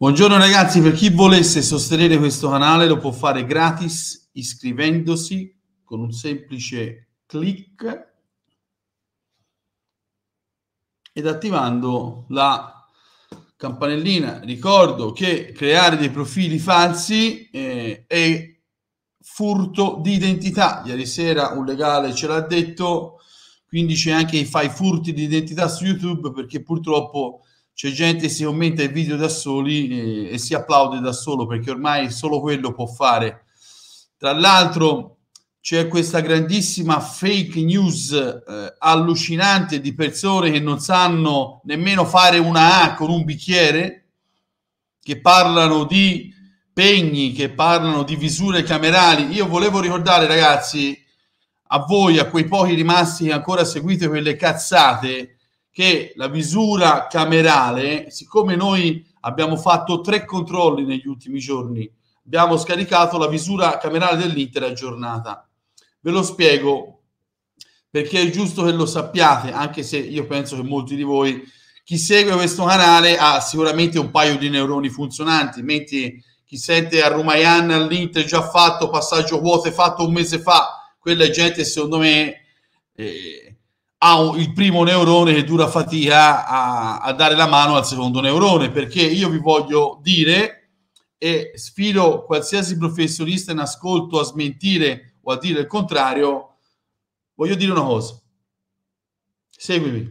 Buongiorno ragazzi, per chi volesse sostenere questo canale lo può fare gratis iscrivendosi con un semplice clic ed attivando la campanellina. Ricordo che creare dei profili falsi eh, è furto di identità. Ieri sera un legale ce l'ha detto, quindi c'è anche i fai furti di identità su YouTube perché purtroppo c'è gente che si commenta il video da soli e, eh, e si applaude da solo perché ormai solo quello può fare. Tra l'altro c'è questa grandissima fake news eh, allucinante di persone che non sanno nemmeno fare una A con un bicchiere, che parlano di pegni, che parlano di visure camerali. Io volevo ricordare, ragazzi, a voi, a quei pochi rimasti che ancora seguite quelle cazzate, che la misura camerale, siccome noi abbiamo fatto tre controlli negli ultimi giorni, abbiamo scaricato la misura camerale dell'intera giornata. Ve lo spiego perché è giusto che lo sappiate, anche se io penso che molti di voi, chi segue questo canale ha sicuramente un paio di neuroni funzionanti, mentre chi sente a Rumayan all'Inter già fatto, passaggio vuote fatto un mese fa, quella gente secondo me... Eh, ha il primo neurone che dura fatica a, a, dare la mano al secondo neurone, perché io vi voglio dire e sfido qualsiasi professionista in ascolto a smentire o a dire il contrario, voglio dire una cosa. Seguimi.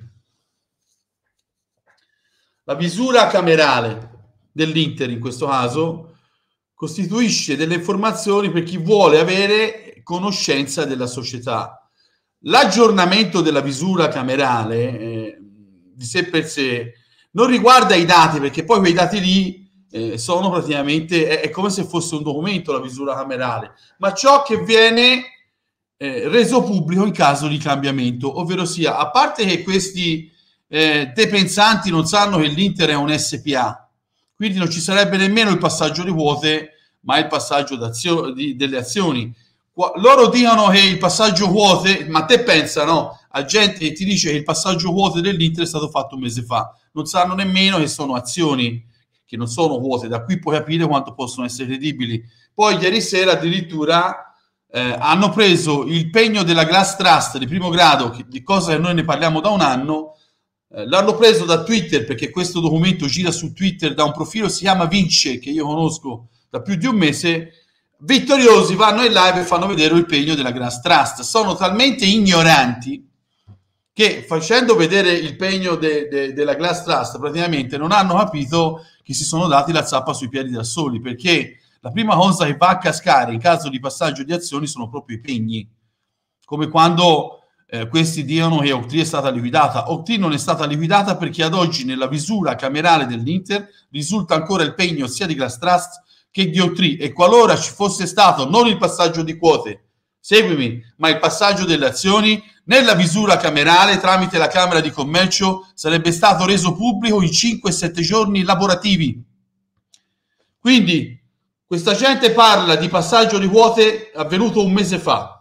La misura camerale dell'Inter in questo caso costituisce delle informazioni per chi vuole avere conoscenza della società L'aggiornamento della misura camerale eh, di sé per sé non riguarda i dati, perché poi quei dati lì eh, sono praticamente, è, è, come se fosse un documento la misura camerale, ma ciò che viene eh, reso pubblico in caso di cambiamento, ovvero sia, a parte che questi eh, depensanti non sanno che l'Inter è un SPA, quindi non ci sarebbe nemmeno il passaggio di quote, ma il passaggio di, delle azioni loro dicono che il passaggio vuote, ma te pensano a gente che ti dice che il passaggio vuote dell'Inter è stato fatto un mese fa, non sanno nemmeno che sono azioni che non sono vuote, da qui puoi capire quanto possono essere credibili. Poi ieri sera addirittura eh, hanno preso il pegno della Glass Trust di primo grado, che, di cosa che noi ne parliamo da un anno, eh, l'hanno preso da Twitter perché questo documento gira su Twitter da un profilo, si chiama Vince, che io conosco da più di un mese, vittoriosi vanno in live e fanno vedere il pegno della Grass Trust. Sono talmente ignoranti che facendo vedere il pegno de, de, della Glass Trust praticamente non hanno capito che si sono dati la zappa sui piedi da soli perché la prima cosa che va a cascare in caso di passaggio di azioni sono proprio i pegni come quando eh, questi dicono che Octree è stata liquidata Octree non è stata liquidata perché ad oggi nella visura camerale dell'Inter risulta ancora il pegno sia di Glass Trust che Ghiotri e qualora ci fosse stato non il passaggio di quote, seguimi, ma il passaggio delle azioni, nella misura camerale tramite la Camera di Commercio sarebbe stato reso pubblico in 5-7 giorni lavorativi. Quindi questa gente parla di passaggio di quote avvenuto un mese fa.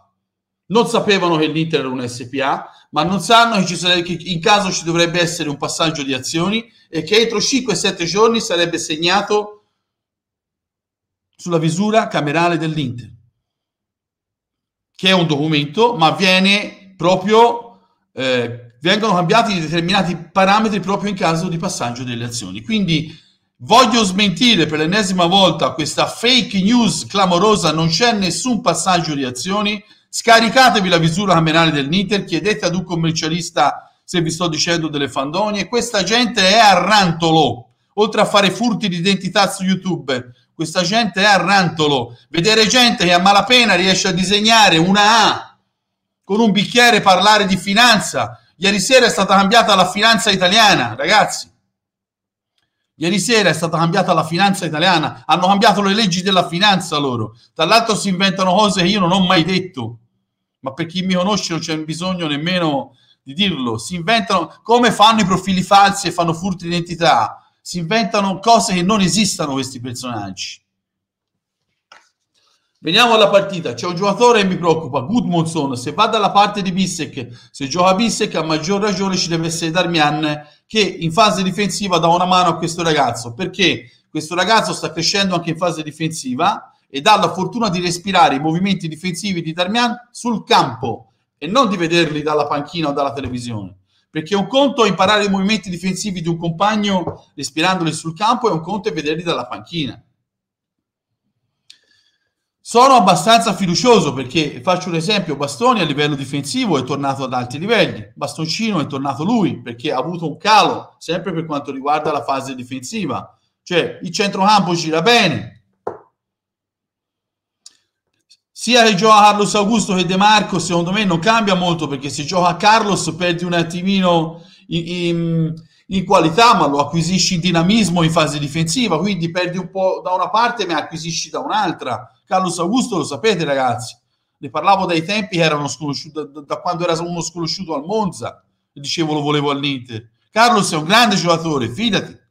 Non sapevano che l'Inter era un SPA, ma non sanno che, sare- che in caso ci dovrebbe essere un passaggio di azioni e che entro 5-7 giorni sarebbe segnato sulla visura camerale dell'Inter, che è un documento, ma viene proprio, eh, vengono cambiati determinati parametri proprio in caso di passaggio delle azioni. Quindi voglio smentire per l'ennesima volta questa fake news clamorosa, non c'è nessun passaggio di azioni, scaricatevi la visura camerale dell'Inter, chiedete ad un commercialista se vi sto dicendo delle fandonie, questa gente è a rantolo, oltre a fare furti di identità su YouTube, questa gente è a rantolo. Vedere gente che a malapena riesce a disegnare una A con un bicchiere parlare di finanza. Ieri sera è stata cambiata la finanza italiana, ragazzi. Ieri sera è stata cambiata la finanza italiana, hanno cambiato le leggi della finanza loro. Dall'altro si inventano cose che io non ho mai detto, ma per chi mi conosce non c'è bisogno nemmeno di dirlo. Si inventano come fanno i profili falsi e fanno furti d'identità. identità si inventano cose che non esistano questi personaggi. Veniamo alla partita, c'è un giocatore che mi preoccupa, Gudmundsson, se va dalla parte di Bissek, se gioca Bissek a maggior ragione ci deve essere Darmian che in fase difensiva dà una mano a questo ragazzo, perché questo ragazzo sta crescendo anche in fase difensiva e dà la fortuna di respirare i movimenti difensivi di Darmian sul campo e non di vederli dalla panchina o dalla televisione perché un conto è imparare i movimenti difensivi di un compagno respirandoli sul campo e un conto è vederli dalla panchina. Sono abbastanza fiducioso perché, faccio un esempio, Bastoni a livello difensivo è tornato ad alti livelli, Bastoncino è tornato lui perché ha avuto un calo sempre per quanto riguarda la fase difensiva, cioè il centrocampo gira bene, sia che gioca Carlos Augusto che De Marco, secondo me non cambia molto perché se gioca Carlos perdi un attimino in, in, in, qualità, ma lo acquisisci in dinamismo in fase difensiva, quindi perdi un po' da una parte ma acquisisci da un'altra. Carlos Augusto lo sapete ragazzi, ne parlavo dai tempi che erano sconosciuto, da, da quando era uno sconosciuto al Monza, dicevo lo volevo all'Inter. Carlos è un grande giocatore, fidati.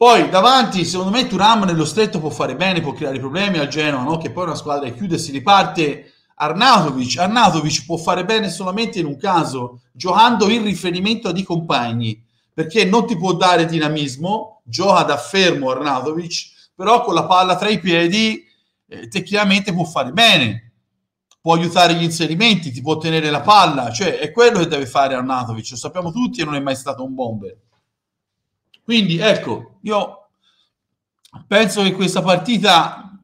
Poi davanti, secondo me, Turam nello stretto può fare bene, può creare problemi al Genoa, no? che poi una squadra che chiude e si riparte. Arnautovic, Arnautovic può fare bene solamente in un caso, giocando in riferimento a di compagni, perché non ti può dare dinamismo, gioca da fermo Arnautovic, però con la palla tra i piedi eh, tecnicamente può fare bene, può aiutare gli inserimenti, ti può tenere la palla, cioè è quello che deve fare Arnautovic, lo sappiamo tutti e non è mai stato un bomber quindi ecco, io penso che questa partita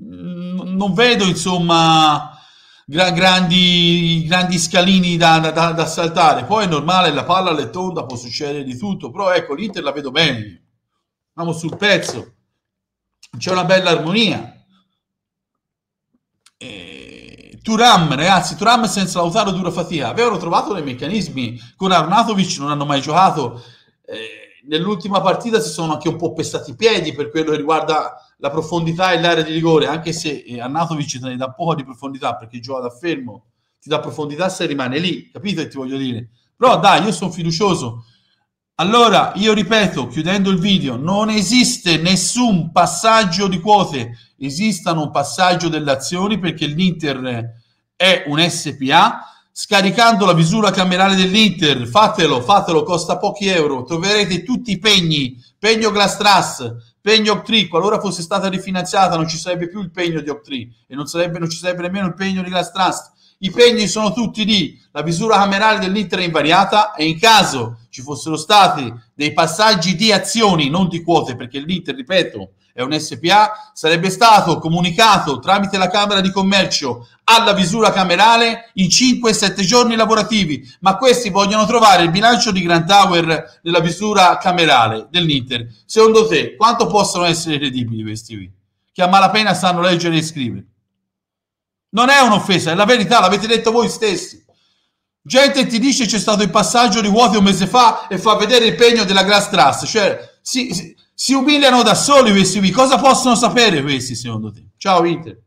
mm, non vedo insomma grandi, grandi, scalini da, da, da, saltare. Poi è normale, la palla è tonda, può succedere di tutto, però ecco, l'Inter la vedo bene. Siamo sul pezzo. C'è una bella armonia. E... Turam, ragazzi, Turam senza Lautaro dura fatica. Avevano trovato dei meccanismi con Arnatovic, non hanno mai giocato eh, nell'ultima partita si sono anche un po' pestati i piedi per quello che riguarda la profondità e l'area di rigore, anche se eh, Annatovic te ne dà poco di profondità perché gioca da fermo, ti dà profondità se rimane lì, capito che ti voglio dire? Però dai, io sono fiducioso. Allora, io ripeto, chiudendo il video, non esiste nessun passaggio di quote, esistono un passaggio delle azioni perché l'Inter è un SPA scaricando la misura camerale dell'Inter, fatelo, fatelo, costa pochi euro, troverete tutti i pegni, pegno Glastras, pegno Octree, qualora fosse stata rifinanziata non ci sarebbe più il pegno di Octree e non, sarebbe, non ci sarebbe nemmeno il pegno di Glastras, i pegni sono tutti lì, la misura camerale dell'Inter è invariata e in caso ci fossero stati dei passaggi di azioni, non di quote, perché l'Inter, ripeto, è un SPA, sarebbe stato comunicato tramite la Camera di Commercio alla visura camerale in 5-7 giorni lavorativi, ma questi vogliono trovare il bilancio di Grand Tower nella visura camerale dell'Inter. Secondo te, quanto possono essere credibili questi qui? Che a malapena sanno leggere e scrivere. Non è un'offesa, è la verità, l'avete detto voi stessi. Gente ti dice c'è stato il passaggio di vuoti un mese fa e fa vedere il pegno della Grass Trust. Cioè, si, si, si umiliano da soli questi qui. Cosa possono sapere questi, secondo te? Ciao, Inter.